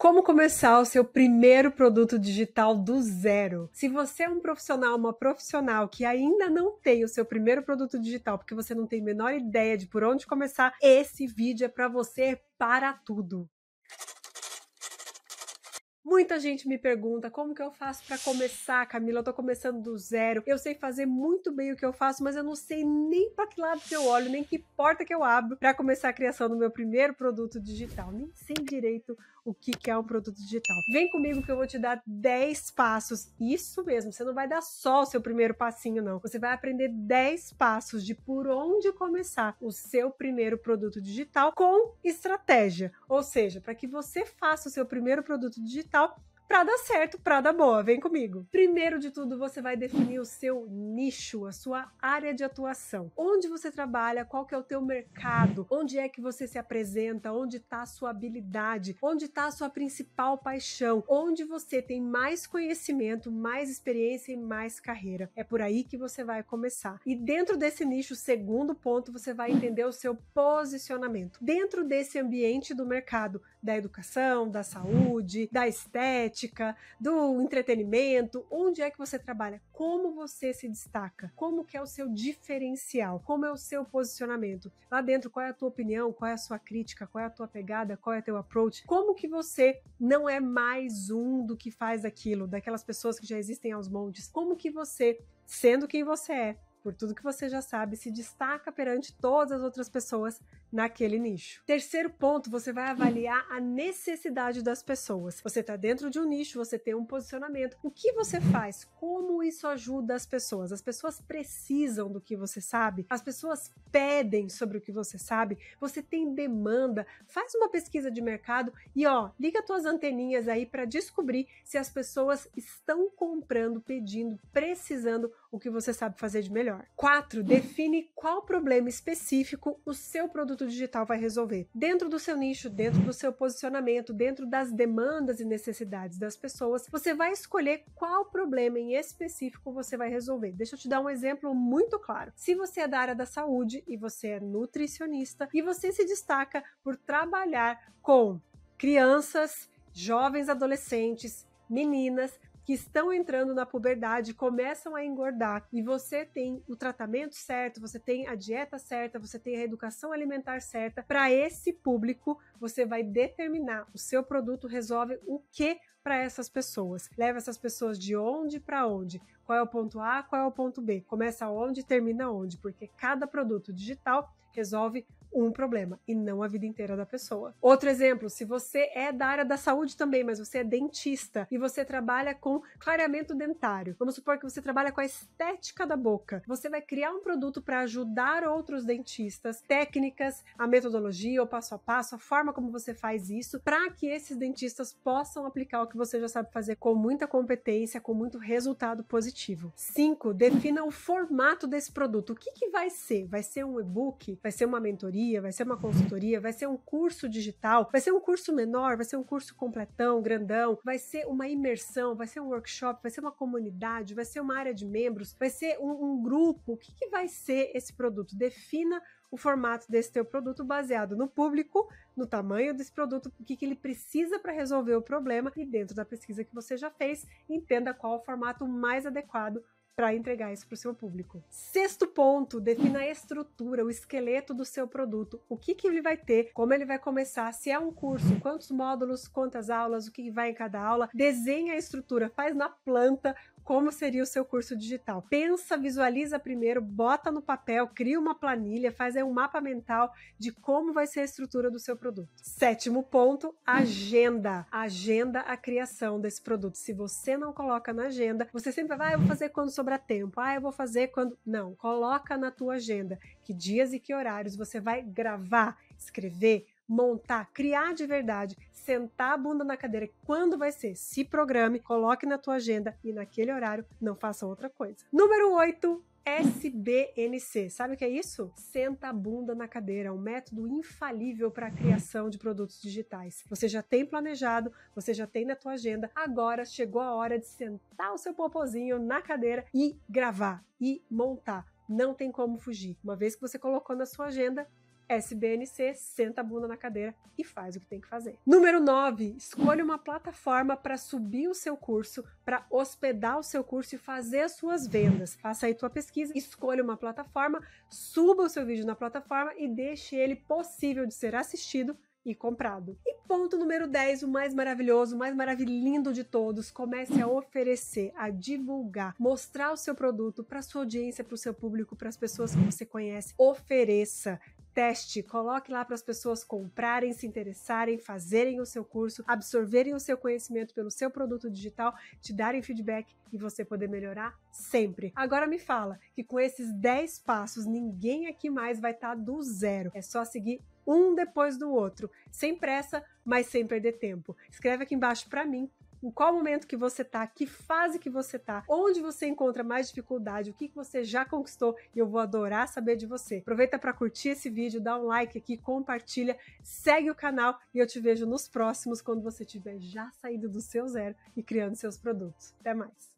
Como começar o seu primeiro produto digital do zero? Se você é um profissional, uma profissional que ainda não tem o seu primeiro produto digital, porque você não tem a menor ideia de por onde começar, esse vídeo é para você para tudo. Muita gente me pergunta como que eu faço para começar, Camila? Eu tô começando do zero. Eu sei fazer muito bem o que eu faço, mas eu não sei nem para que lado que eu olho, nem que porta que eu abro para começar a criação do meu primeiro produto digital. Nem sei direito o que, que é um produto digital. Vem comigo que eu vou te dar 10 passos. Isso mesmo, você não vai dar só o seu primeiro passinho, não. Você vai aprender 10 passos de por onde começar o seu primeiro produto digital com estratégia. Ou seja, para que você faça o seu primeiro produto digital tal para dar certo, para dar boa. Vem comigo. Primeiro de tudo, você vai definir o seu nicho, a sua área de atuação. Onde você trabalha, qual que é o teu mercado, onde é que você se apresenta, onde está a sua habilidade, onde está a sua principal paixão, onde você tem mais conhecimento, mais experiência e mais carreira. É por aí que você vai começar. E dentro desse nicho, segundo ponto, você vai entender o seu posicionamento. Dentro desse ambiente do mercado, da educação, da saúde, da estética, do entretenimento, onde é que você trabalha, como você se destaca, como que é o seu diferencial, como é o seu posicionamento. Lá dentro, qual é a tua opinião, qual é a sua crítica, qual é a tua pegada, qual é o teu approach, como que você não é mais um do que faz aquilo, daquelas pessoas que já existem aos montes, como que você, sendo quem você é, por tudo que você já sabe, se destaca perante todas as outras pessoas naquele nicho. Terceiro ponto, você vai avaliar a necessidade das pessoas. Você está dentro de um nicho, você tem um posicionamento. O que você faz? Como isso ajuda as pessoas? As pessoas precisam do que você sabe? As pessoas pedem sobre o que você sabe? Você tem demanda? Faz uma pesquisa de mercado e ó, liga tuas anteninhas aí para descobrir se as pessoas estão comprando, pedindo, precisando o que você sabe fazer de melhor. Quatro, Define qual problema específico o seu produto produto digital vai resolver. Dentro do seu nicho, dentro do seu posicionamento, dentro das demandas e necessidades das pessoas, você vai escolher qual problema em específico você vai resolver. Deixa eu te dar um exemplo muito claro. Se você é da área da saúde e você é nutricionista e você se destaca por trabalhar com crianças, jovens adolescentes, meninas que estão entrando na puberdade, começam a engordar e você tem o tratamento certo, você tem a dieta certa, você tem a educação alimentar certa, para esse público você vai determinar o seu produto resolve o que para essas pessoas. Leva essas pessoas de onde para onde? Qual é o ponto A, qual é o ponto B? Começa onde, termina onde, porque cada produto digital resolve um problema e não a vida inteira da pessoa. Outro exemplo, se você é da área da saúde também, mas você é dentista e você trabalha com clareamento dentário, vamos supor que você trabalha com a estética da boca, você vai criar um produto para ajudar outros dentistas, técnicas, a metodologia, o passo a passo, a forma como você faz isso, para que esses dentistas possam aplicar o que você já sabe fazer com muita competência, com muito resultado positivo. 5. Defina o formato desse produto. O que, que vai ser? Vai ser um e-book? Vai ser uma mentoria? mentoria, vai ser uma consultoria, vai ser um curso digital, vai ser um curso menor, vai ser um curso completão, grandão, vai ser uma imersão, vai ser um workshop, vai ser uma comunidade, vai ser uma área de membros, vai ser um, um grupo. O que, que vai ser esse produto? Defina o formato desse teu produto baseado no público, no tamanho desse produto, o que, que ele precisa para resolver o problema e dentro da pesquisa que você já fez, entenda qual o formato mais adequado para entregar isso para o seu público. Sexto ponto, defina a estrutura, o esqueleto do seu produto. O que, que ele vai ter, como ele vai começar, se é um curso, quantos módulos, quantas aulas, o que vai em cada aula. Desenha a estrutura, faz na planta como seria o seu curso digital. Pensa, visualiza primeiro, bota no papel, cria uma planilha, faz aí um mapa mental de como vai ser a estrutura do seu produto. Sétimo ponto, agenda. Agenda a criação desse produto. Se você não coloca na agenda, você sempre vai, ah, eu vou fazer quando sobrar tempo. Ah, eu vou fazer quando. Não, coloca na tua agenda que dias e que horários você vai gravar, escrever, montar, criar de verdade, sentar a bunda na cadeira, quando vai ser? Se programe, coloque na tua agenda e naquele horário não faça outra coisa. Número 8, SBNC. Sabe o que é isso? Senta a bunda na cadeira, é um método infalível para a criação de produtos digitais. Você já tem planejado, você já tem na tua agenda, agora chegou a hora de sentar o seu popozinho na cadeira e gravar e montar. Não tem como fugir. Uma vez que você colocou na sua agenda, SBNC senta a bunda na cadeira e faz o que tem que fazer. Número 9, escolha uma plataforma para subir o seu curso, para hospedar o seu curso e fazer as suas vendas. Faça aí tua pesquisa, escolha uma plataforma, suba o seu vídeo na plataforma e deixe ele possível de ser assistido e comprado. E ponto número 10, o mais maravilhoso, o mais maravilhoso de todos, comece a oferecer, a divulgar, mostrar o seu produto para sua audiência, para o seu público, para as pessoas que você conhece. Ofereça, teste, coloque lá para as pessoas comprarem, se interessarem, fazerem o seu curso, absorverem o seu conhecimento pelo seu produto digital, te darem feedback e você poder melhorar sempre. Agora me fala que com esses 10 passos ninguém aqui mais vai estar tá do zero. É só seguir um depois do outro, sem pressa, mas sem perder tempo. Escreve aqui embaixo para mim em qual momento que você tá, que fase que você tá, onde você encontra mais dificuldade, o que, que você já conquistou e eu vou adorar saber de você. Aproveita para curtir esse vídeo, dá um like aqui, compartilha, segue o canal e eu te vejo nos próximos quando você tiver já saído do seu zero e criando seus produtos. Até mais!